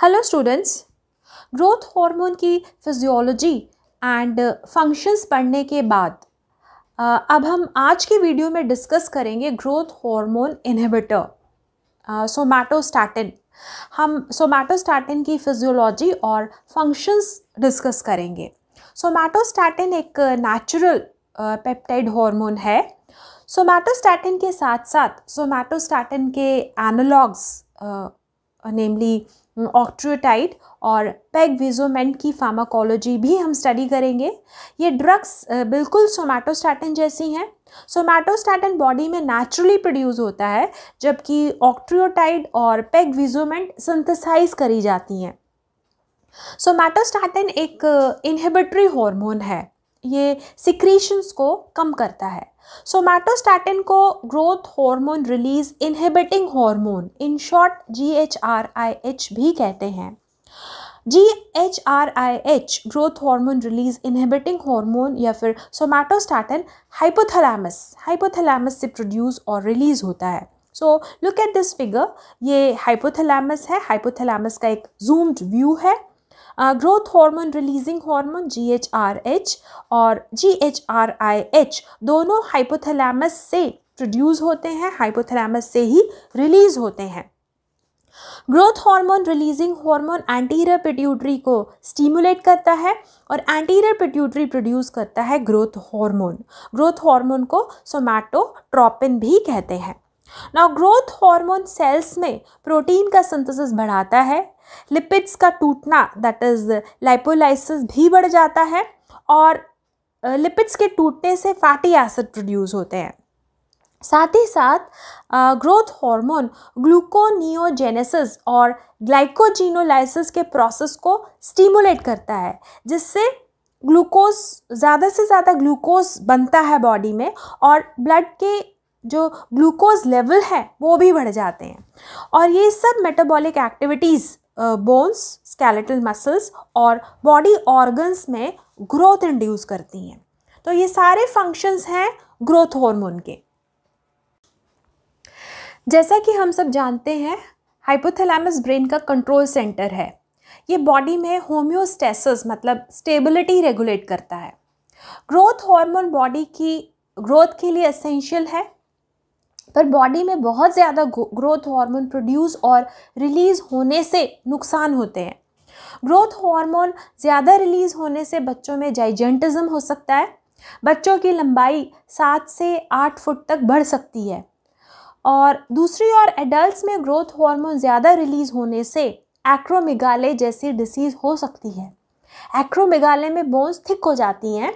Hello students growth hormone की physiology and functions पढ़ने के बाद uh, अब हम आज के वीडियो में डिस्कस करेंगे ग्रोथ हार्मोन इनहिबिटर सोमैटोस्टैटिन हम सोमैटोस्टैटिन की फिजियोलॉजी और फंक्शंस डिस्कस करेंगे सोमैटोस्टैटिन एक नेचुरल पेप्टाइड हार्मोन है सोमैटोस्टैटिन के साथ साथ सोमैटोस्टैटिन के एनालॉग्स नेमली uh, ऑक्ट्रियोटाइड और पेगविजोमेंट की फार्माकोलॉजी भी हम स्टडी करेंगे ये ड्रग्स बिल्कुल सोमैटोस्टैटिन जैसी हैं सोमैटोस्टैटिन बॉडी में नेचुरली प्रोड्यूस होता है जबकि ऑक्ट्रियोटाइड और विजोमेंट सिंथेसाइज करी जाती हैं सोमैटोस्टैटिन एक इनहिबिटरी हार्मोन है ये सिक्रीशंस को कम करता है सोमैटोस्टैटिन को growth hormone release inhibiting hormone in short G H R I H भी कहते हैं G H R I H growth hormone release inhibiting hormone या फिर सोमैटोस्टैटिन हाइपोथैलेमस हाइपोथैलेमस से प्रोड्यूस और रिलीज होता है so look at this figure ये हाइपोथैलेमस है हाइपोथैलेमस का एक जूम्ड व्यू है growth hormone releasing hormone GHRH और जीएचआरआईएच दोनों हाइपोथैलेमस से प्रोड्यूस होते हैं हाइपोथैलेमस से ही रिलीज होते हैं growth hormone releasing hormone anterior pituitary को स्टीमुलेट करता है और एंटीरियर पिट्यूटरी प्रोड्यूस करता है ग्रोथ हार्मोन ग्रोथ हार्मोन को सोमैटोट्रोपिन भी कहते हैं नाउ ग्रोथ हार्मोन सेल्स में प्रोटीन का सिंथेसिस बढ़ाता है लिपिड्स का टूटना दैट इज़ लाइपोलाइसिस भी बढ़ जाता है और लिपिड्स के टूटने से फैटी एसिड प्रोड्यूस होते हैं साथ ही साथ ग्रोथ हार्मोन ग्लूकोनियोजेनेसिस और ग्लाइकोजीनोलाइसिस के प्रोसेस को स्टीमुलेट करता है जिससे ग्लूकोज ज़्यादा से ज़्यादा ग्लूकोज बनता है बॉडी में और ब्लड के जो ग्लूकोज लेवल है वो भी बढ़ जाते हैं और ये सब metabolic activities bones skeletal muscles और बॉडी ऑर्गन्स में ग्रोथ इंड्यूस करती हैं तो ये सारे फंक्शंस हैं ग्रोथ हार्मोन के जैसा कि हम सब जानते हैं हाइपोथैलेमस ब्रेन का कंट्रोल सेंटर है ये बॉडी में होम्योस्टेसिस मतलब स्टेबिलिटी रेगुलेट करता है ग्रोथ हार्मोन बॉडी की ग्रोथ के लिए असेंशियल है पर बॉडी में बहुत ज़्यादा ग्रोथ हार्मोन प्रोड्यूस और रिलीज़ होने से नुकसान होते हैं ग्रोथ हार्मोन ज़्यादा रिलीज़ होने से बच्चों में जाइजेंटिज़म हो सकता है बच्चों की लंबाई सात से आठ फुट तक बढ़ सकती है और दूसरी ओर एडल्ट में ग्रोथ हार्मोन ज़्यादा रिलीज़ होने से एक्रोमेगाले जैसी डिसीज़ हो सकती है एक्रोमेगाले में बोन्स थिक हो जाती हैं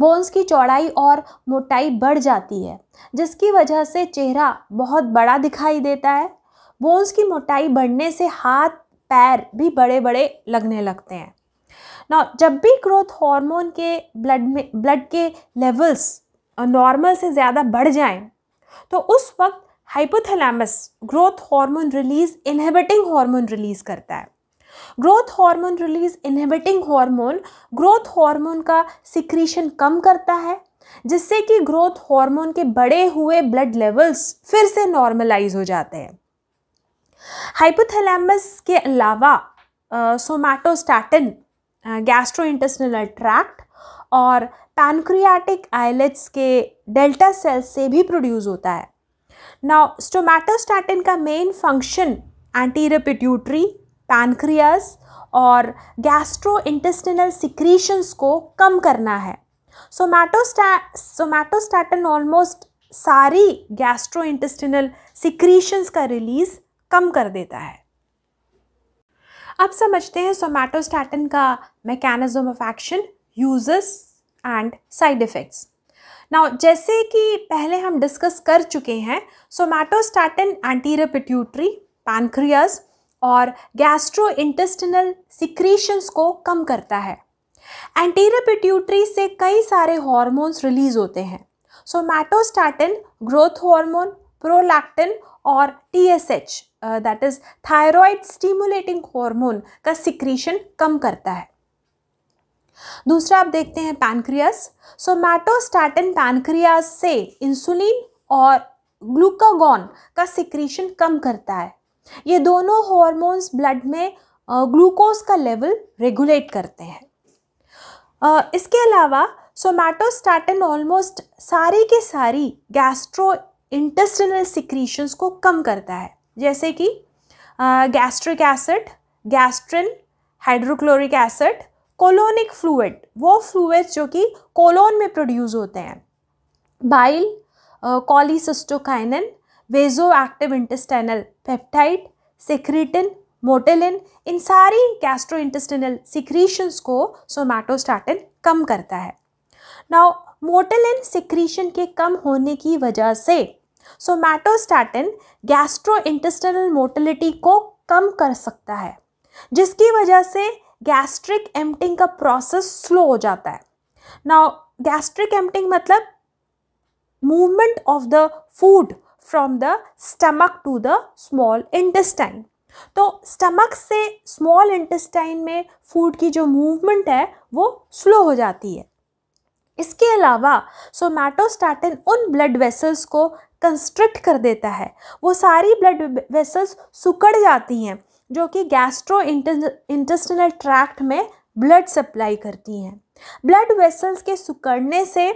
बोन्स की चौड़ाई और मोटाई बढ़ जाती है जिसकी वजह से चेहरा बहुत बड़ा दिखाई देता है बोन्स की मोटाई बढ़ने से हाथ पैर भी बड़े बड़े लगने लगते हैं ना जब भी ग्रोथ हार्मोन के ब्लड में ब्लड के लेवल्स नॉर्मल से ज़्यादा बढ़ जाएं तो उस वक्त hypothalamus growth hormone release inhibiting hormone release करता है growth hormone release inhibiting hormone growth hormone का सिक्रीशन कम करता है जिससे कि ग्रोथ हार्मोन के बढ़े हुए ब्लड लेवल्स फिर से नॉर्मलाइज हो जाते हैं हाइपोथैलेमस के अलावा सोमैटोस्टैटिन गैस्ट्रो इंटेस्टिनल ट्रैक्ट और पैनक्रियाटिक आइलेट्स के डेल्टा सेल्स से भी प्रोड्यूस होता है नाउ स्टोमैटोस्टैटिन का main function anterior pituitary pancreas और गैस्ट्रो इंटेस्टिनल सिक्रीशंस को कम करना है सोमैटोस्टा सोमैटोस्टैटन ऑलमोस्ट सारी गैस्ट्रो इंटेस्टिनल सिक्रीशंस का रिलीज कम कर देता है अब समझते हैं सोमैटोस्टैटन का mechanism of action uses and side effects now जैसे कि पहले हम डिस्कस कर चुके हैं एंटी एंटीरेपिट्यूटरी पैनक्रियाज और गैस्ट्रो इंटेस्टिनल सिक्रीशंस को कम करता है एंटीरियर पिट्यूटरी से कई सारे हॉर्मोन्स रिलीज होते हैं सोमैटोस्टैटिन ग्रोथ हॉर्मोन प्रोलैक्टिन और TSH that is thyroid stimulating hormone का सिक्रीशन कम करता है दूसरा आप देखते हैं पैनक्रियास सोमैटोस्टैटिन पैनक्रियास से इंसुलिन और ग्लूकागॉन का सिक्रीशन कम करता है ये दोनों हॉर्मोन्स ब्लड में ग्लूकोज का लेवल रेगुलेट करते हैं इसके अलावा सोमैटोस्टैटिन ऑलमोस्ट सारी के सारी गैस्ट्रो इंटेस्टिनल सिक्रीशंस को कम करता है जैसे कि gastric acid gastrin hydrochloric acid colonic fluid वो फ्लूड्स जो कि कोलोन में प्रोड्यूस होते हैं bile cholecystokinin vasoactive intestinal peptide secretin motilin इन सारी गैस्ट्रो इंटेस्टाइनल सिक्रीशंस को सोमैटोस्टैटिन कम करता है नाउ मोटेलिन सिक्रीशन के कम होने की वजह से सोमैटोस्टैटिन गैस्ट्रो इंटेस्टाइनल मोटिलिटी को कम कर सकता है जिसकी वजह से गैस्ट्रिक एम्प्टिंग का प्रोसेस स्लो हो जाता है नाउ गैस्ट्रिक एम्प्टिंग मतलब movement of the food from the stomach to the small intestine तो स्टमक से स्मॉल इंटेस्टाइन में फूड की जो मूवमेंट है वो स्लो हो जाती है इसके अलावा सोमैटोस्टाटिन उन ब्लड वेसल्स को कंस्ट्रिक्ट कर देता है वो सारी ब्लड वेसल्स सुकड़ जाती हैं जो कि गैस्ट्रो इंटेस्टिनल ट्रैक्ट में ब्लड सप्लाई करती हैं ब्लड वेसल्स के सुकड़ने से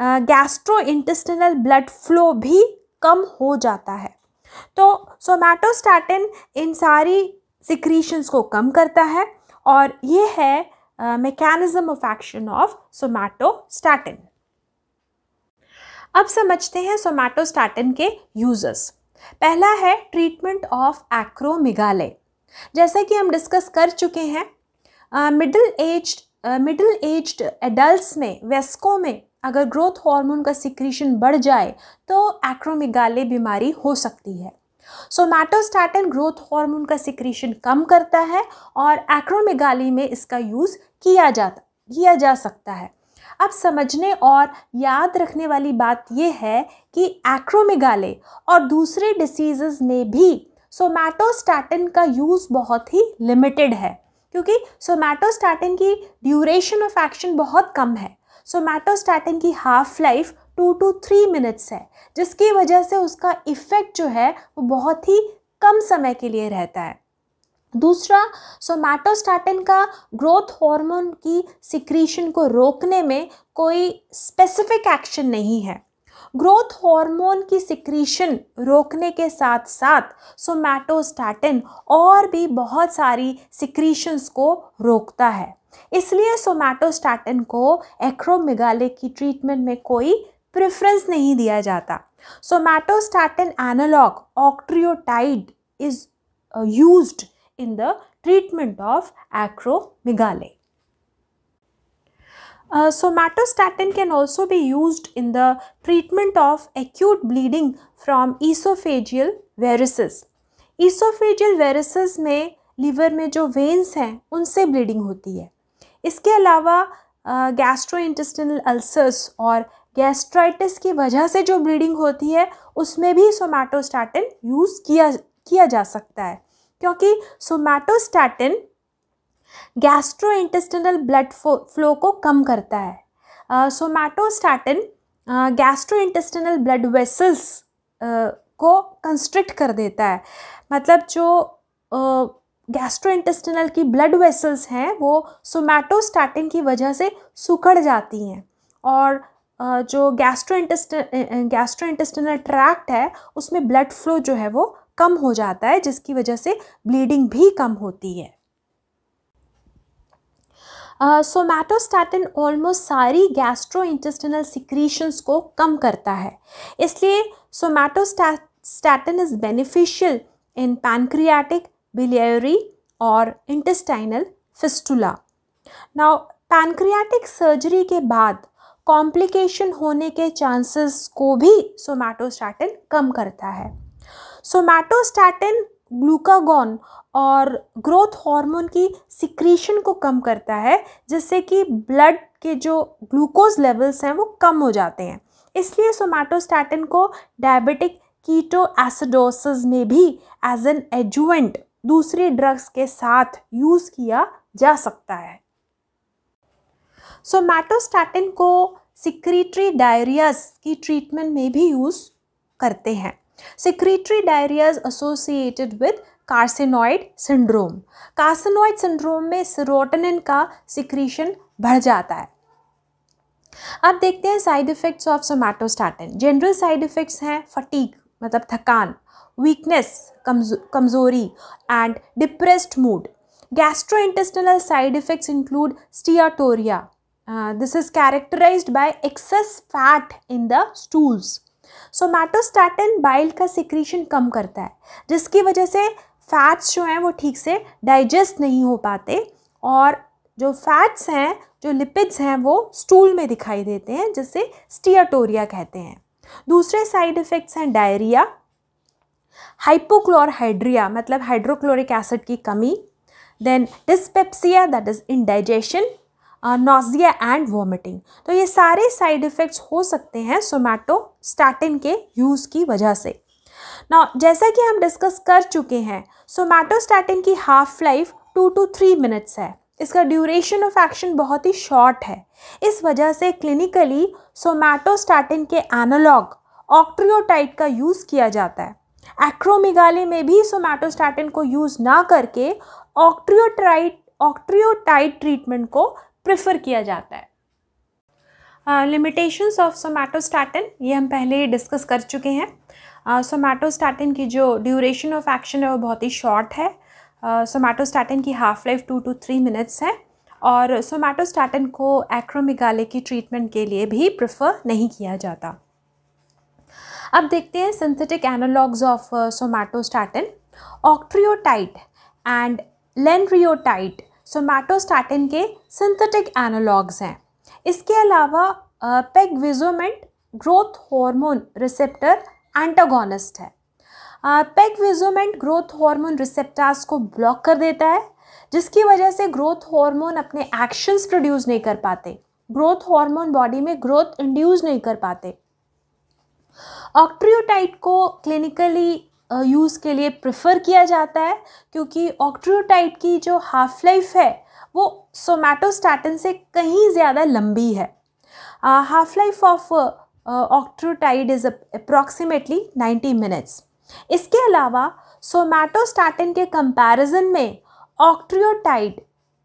गैस्ट्रो इंटेस्टिनल ब्लड फ्लो भी कम हो जाता है तो सोमैटोस्टैटिन इन सारी सिक्रीशंस को कम करता है और ये है mechanism of action of somatostatin अब समझते हैं सोमैटोस्टैटिन के यूजर्स पहला है ट्रीटमेंट ऑफ एक्रोमिगाले जैसा कि हम डिस्कस कर चुके हैं middle age middle aged adults में वयस्कों में अगर ग्रोथ हार्मोन का सिक्रीशन बढ़ जाए तो एक्रोमिगाले बीमारी हो सकती है सोमैटोस्टैटिन ग्रोथ हार्मोन का सिक्रीशन कम करता है और एक्रोमिगाली में इसका यूज़ किया जाता किया जा सकता है अब समझने और याद रखने वाली बात यह है कि एक्रोमिगाले और दूसरे डिसीज़ में भी सोमैटोस्टैटिन का यूज़ बहुत ही लिमिटेड है क्योंकि सोमैटोस्टैटिन की ड्यूरेशन ऑफ एक्शन बहुत कम है सोमैटोस्टैटिन की half life two to three minutes है जिसकी वजह से उसका इफ़ेक्ट जो है वो बहुत ही कम समय के लिए रहता है दूसरा सोमैटोस्टैटिन का ग्रोथ हार्मोन की सिक्रीशन को रोकने में कोई स्पेसिफिक एक्शन नहीं है ग्रोथ हार्मोन की सिक्रीशन रोकने के साथ साथ सोमैटोस्टैटिन और भी बहुत सारी सिक्रीशंस को रोकता है इसलिए सोमैटोस्टैटिन को एक्रोमिगाले की ट्रीटमेंट में कोई प्रेफरेंस नहीं दिया जाता somatostatin analogue octreotide is used in the treatment of acromegaly Uh, somatostatin can also be used in the treatment of acute bleeding from esophageal varices. Oesophageal varices में लीवर में जो वेन्स हैं उनसे ब्लीडिंग होती है इसके अलावा गैस्ट्रो इंटेस्टिनल अल्सर्स और गैस्ट्राइटिस की वजह से जो ब्लीडिंग होती है उसमें भी सोमैटोस्टैटिन यूज़ किया किया जा सकता है क्योंकि somatostatin gastrointestinal blood flow को कम करता है सोमैटोस्टैटिन इंटेस्टनल ब्लड वेसल्स को कंस्ट्रिक्ट कर देता है मतलब जो गैस्ट्रो इंटेस्टनल की ब्लड वेसल्स हैं वो सोमैटोस्टैटिन की वजह से सुखड़ जाती हैं और जो गैस्ट्रो इंटेस्ट गैस्ट्रो इंटेस्टनल ट्रैक्ट है उसमें ब्लड फ्लो जो है वो कम हो जाता है जिसकी वजह से ब्लीडिंग भी कम होती है सोमैटोस्टैटिन ऑलमोस्ट सारी गैस्ट्रो इंटेस्टिनल सिक्रीशंस को कम करता है इसलिए somatostatin is beneficial in pancreatic biliary और intestinal fistula now pancreatic surgery के बाद कॉम्प्लिकेशन होने के चांसेस को भी सोमैटोस्टैटिन कम करता है सोमैटोस्टैटिन ग्लूकागॉन और ग्रोथ हार्मोन की सिक्रीशन को कम करता है जिससे कि ब्लड के जो ग्लूकोज लेवल्स हैं वो कम हो जाते हैं इसलिए सोमैटोस्टैटिन को डायबिटिक कीटो एसिडोसिस में भी एज एन एजुएंट दूसरे ड्रग्स के साथ यूज़ किया जा सकता है सोमैटोस्टैटिन को सिक्रीटरी डायरियाज की ट्रीटमेंट में भी यूज़ करते हैं secretory diarrheas associated with carcinoid syndrome carcinoid syndrome में सिरोटनिन का सिक्रीशन बढ़ जाता है अब देखते हैं side effects of somatostatin general side effects हैं फटीक मतलब थकान वीकनेस कमजोरी and depressed mood gastrointestinal side effects include steatoria uh, this is characterized by excess fat in the stools somatostatin bile का सिक्रीशन कम करता है जिसकी वजह से फैट्स जो हैं वो ठीक से डाइजेस्ट नहीं हो पाते और जो फैट्स हैं जो लिपिड्स हैं वो स्टूल में दिखाई देते हैं जिसे स्टियाटोरिया कहते हैं दूसरे साइड इफ़ेक्ट्स हैं डायरिया हाइपोक्लोरहाइड्रिया मतलब हाइड्रोक्लोरिक एसिड की कमी then dyspepsia that is indigestion nausea and vomiting तो ये सारे साइड इफ़ेक्ट्स हो सकते हैं सोमैटोस्टैटिन के यूज़ की वजह से ना जैसा कि हम डिस्कस कर चुके हैं सोमैटोस्टैटिन की half life two to three minutes है इसका ड्यूरेशन ऑफ एक्शन बहुत ही शॉर्ट है इस वजह से क्लिनिकली सोमैटोस्टैटिन के एनालॉग ऑक्ट्रियोटाइट का यूज़ किया जाता है एक्रोमिगाली में भी सोमैटोस्टैटिन को यूज़ ना करके ऑक्ट्रियोट्राइट ऑक्ट्रियोटाइट ट्रीटमेंट को प्रेफर किया जाता है लिमिटेशंस ऑफ सोमैटोस्टैटिन ये हम पहले ही डिस्कस कर चुके हैं सोमैटोस्टैटिन uh, की जो ड्यूरेशन ऑफ एक्शन है वो बहुत ही शॉर्ट है सोमैटोस्टैटिन uh, की half life two to three minutes है और सोमैटोस्टैटिन को एक्रोमिगाले की ट्रीटमेंट के लिए भी प्रेफर नहीं किया जाता अब देखते हैं synthetic analogs of somatostatin octreotide and lanreotide somatostatin के सिंथेटिक एनालॉग्स हैं इसके अलावा pegvisomant growth hormone receptor antagonist है पेगविजोमेंट ग्रोथ हार्मोन रिसेप्टार्स को ब्लॉक कर देता है जिसकी वजह से ग्रोथ हार्मोन अपने एक्शंस प्रोड्यूस नहीं कर पाते ग्रोथ हार्मोन बॉडी में ग्रोथ इंड्यूस नहीं कर पाते ऑक्ट्रियोटाइट को क्लिनिकली यूज़ के लिए प्रेफर किया जाता है क्योंकि ऑक्ट्रियोटाइड की जो हाफ़ लाइफ है वो सोमैटोस्टैटिन से कहीं ज़्यादा लंबी है half life of octreotide is approximately ninety minutes इसके अलावा सोमैटोस्टैटिन के कंपैरिजन में ऑक्ट्रियोटाइड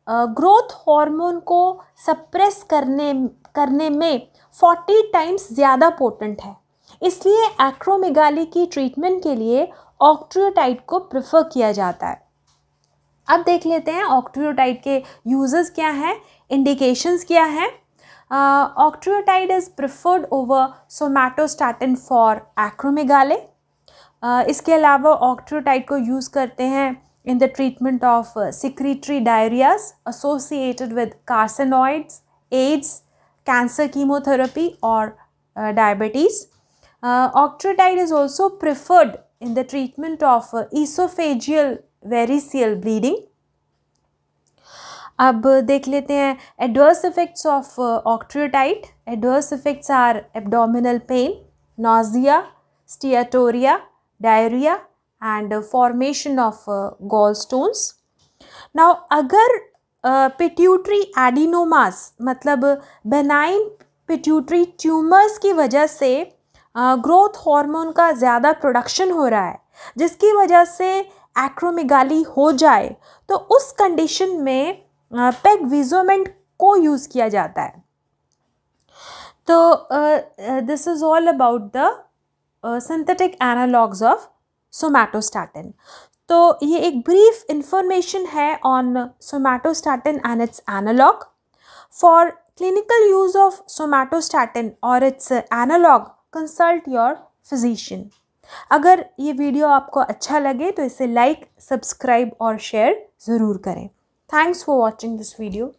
ग्रोथ हार्मोन को सप्रेस करने करने में फोर्टी टाइम्स ज़्यादा पोटेंट है इसलिए एक्रोमेगाली की ट्रीटमेंट के लिए ऑक्ट्रियोटाइट को प्रेफर किया जाता है अब देख लेते हैं ऑक्ट्रियोटाइट के यूजेस क्या हैं इंडिकेशंस क्या हैं octreotide is preferred over somatostatin for acromegaly इसके अलावा ऑक्ट्रियोटाइड को यूज़ करते हैं in the treatment of secretory diarrhoeas associated with carcinoids AIDS cancer chemotherapy और diabetes Uh, octreotide is also preferred in the treatment of uh, esophageal variceal bleeding. Ab dekh lete hai, adverse effects of uh, octreotide. Adverse effects are abdominal pain, nausea, steatoria, diarrhea and formation of gallstones. Now, agar pituitary adenomas, matlab benign pituitary tumors ki wajah se, growth hormone का ज़्यादा production हो रहा है जिसकी वजह से एक्रोमिगाली हो जाए तो उस कंडीशन में पेग विजोमेंट को यूज़ किया जाता है तो this is all about the synthetic analogs of somatostatin तो ये एक ब्रीफ इंफॉर्मेशन है on somatostatin and its analog for clinical use of somatostatin और its analog consult your physician अगर ये वीडियो आपको अच्छा लगे तो इसे लाइक सब्सक्राइब और शेयर ज़रूर करें thanks for watching this video